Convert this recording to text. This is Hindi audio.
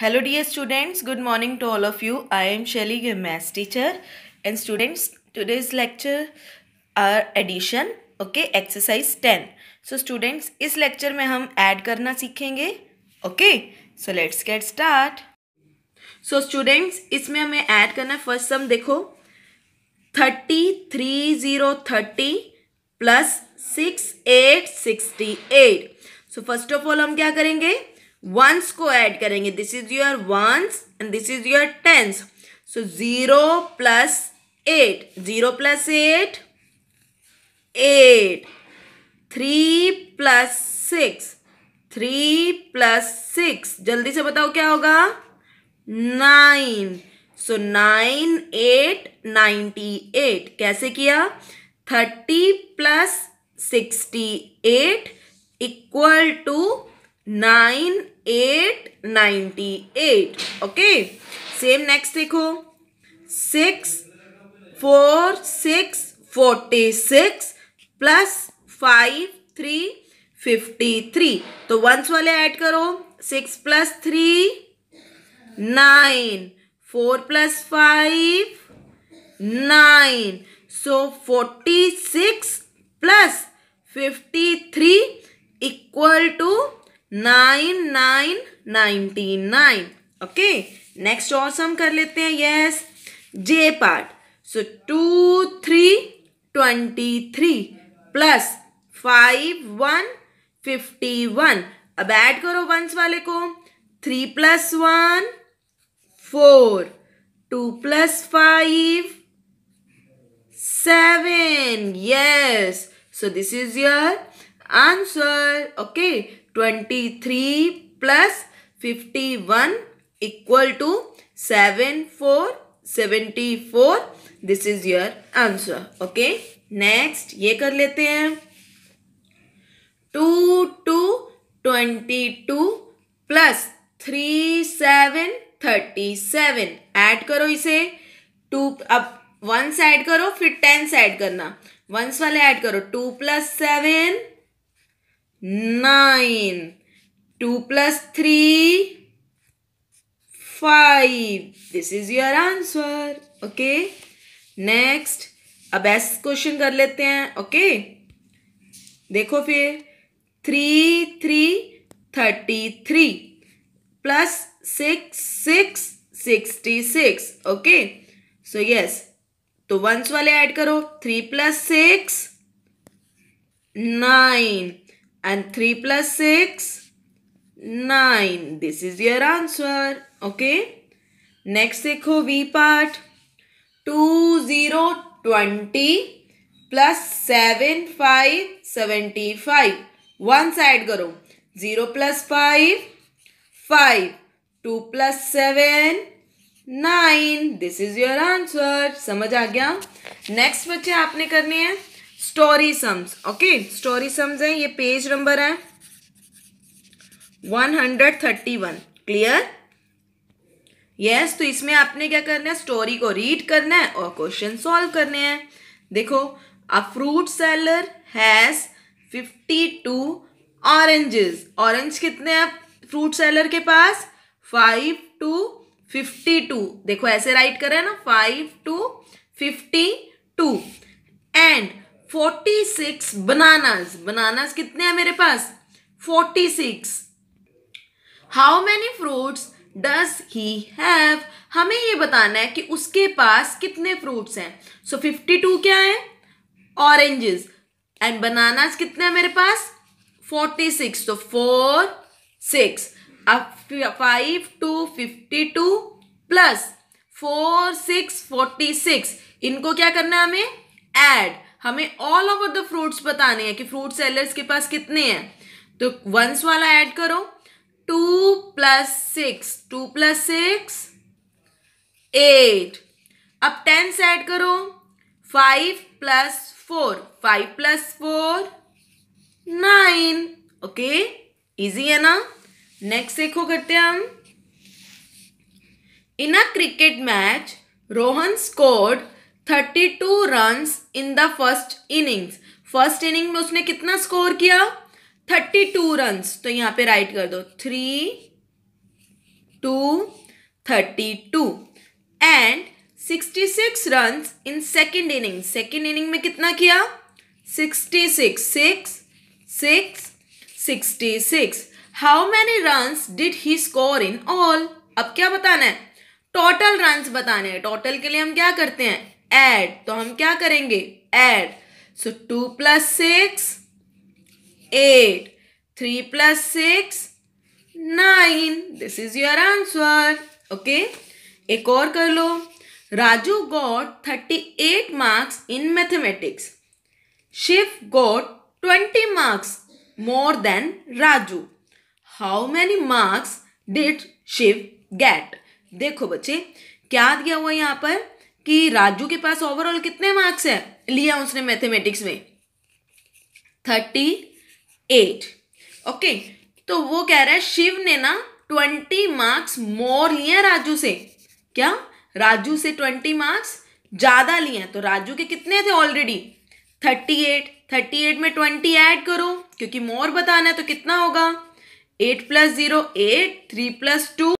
hello dear students good morning to all of you I am Shaili your maths teacher and students today's lecture are addition okay exercise ten so students इस लेक्चर में हम ऐड करना सीखेंगे okay so let's get start so students इसमें हमें ऐड करना है फर्स्ट सम देखो thirty three zero thirty plus six eight sixty eight so first of all हम क्या करेंगे वंस को ऐड करेंगे this is your ones and this is your tens so zero plus eight zero plus eight eight three plus six three plus six जल्दी से बताओ क्या होगा nine so nine eight ninety eight कैसे किया thirty plus sixty eight equal to nine eight ninety eight okay same next देखो six four six forty six plus five three fifty three तो वंस वाले ऐड करो six plus three nine four plus five nine so forty six plus fifty three equal to nine nine ninety nine okay next और सम कर लेते हैं yes J part so two three twenty three plus five one fifty one अब ऐड करो वंस वाले को three plus one four two plus five seven yes so this is your answer okay twenty three plus fifty one equal to seven four seventy four this is your answer okay next ये कर लेते हैं two two twenty two plus three seven thirty seven add करो इसे टू अब वंस ऐड करो फिर टेंस ऐड करना वंस वाले ऐड करो two plus seven nine two plus three five this is your answer okay next अब एस क्वेश्चन कर लेते हैं ओके देखो फिर three three thirty three plus six six sixty six okay so yes तो वंस वाले ऐड करो three plus six nine and 3 plus 6 9 this is your answer okay next देखो v part 2 0 20 plus seven five seventy five one side करो zero plus five five two plus seven nine this is your answer समझ आ गया नेक्स्ट बच्चे आपने करने हैं story sums okay story sums हैं ये पेज नंबर है one hundred thirty one clear yes तो इसमें आपने क्या करना है स्टोरी को रीड करना है और क्वेश्चन सॉल्व करने हैं देखो a fruit seller has fifty two oranges orange कितने हैं फ्रूट सेलर के पास फाइव टू फिफ्टी टू देखो ऐसे राइट करें ना five two fifty two and forty six bananas banana कितने हैं मेरे पास forty six how many fruits does he have हमें ये बताना है कि उसके पास कितने फ्रूट्स हैं सो फिफ्टी टू क्या है ऑरेंजेस एंड बनाना कितने हैं मेरे पास फोर्टी सिक्स तो फोर सिक्स अब five two fifty two plus four six forty six इनको क्या करना है हमें एड हमें ऑल ओवर द फ्रूट्स बताने हैं कि फ्रूट सेलर्स के पास कितने हैं तो वंस वाला ऐड करो two plus six two plus six eight अब टेंस ऐड करो five plus four five plus four nine okay easy है ना नेक्स्ट देखो करते हैं हम in a cricket match Rohan scored thirty two run in the first innings first inning में उसने कितना स्कोर किया थर्टी टू रन तो यहाँ पे राइट कर दो three two thirty two and sixty six run in second inning second inning में कितना किया sixty six six six sixty six how many run did he score in all अब क्या बताना है टोटल रन बताने हैं टोटल के लिए हम क्या करते हैं एड तो हम क्या करेंगे add so two plus six eight three plus six nine this is your answer okay एक और कर लो Raju got thirty eight marks in mathematics Shiv got twenty marks more than Raju how many marks did Shiv get देखो बच्चे क्या दिया हुआ यहाँ पर कि राजू के पास ओवरऑल कितने मार्क्स है लिया उसने मैथमेटिक्स में थर्टी एट ओके तो वो कह रहा है शिव ने ना ट्वेंटी मार्क्स मोर लिए राजू से क्या राजू से ट्वेंटी मार्क्स ज़्यादा लिए तो राजू के कितने थे already thirty eight thirty eight में ट्वेंटी ऐड करो क्योंकि मोर बताना है तो कितना होगा eight plus zero eight three plus to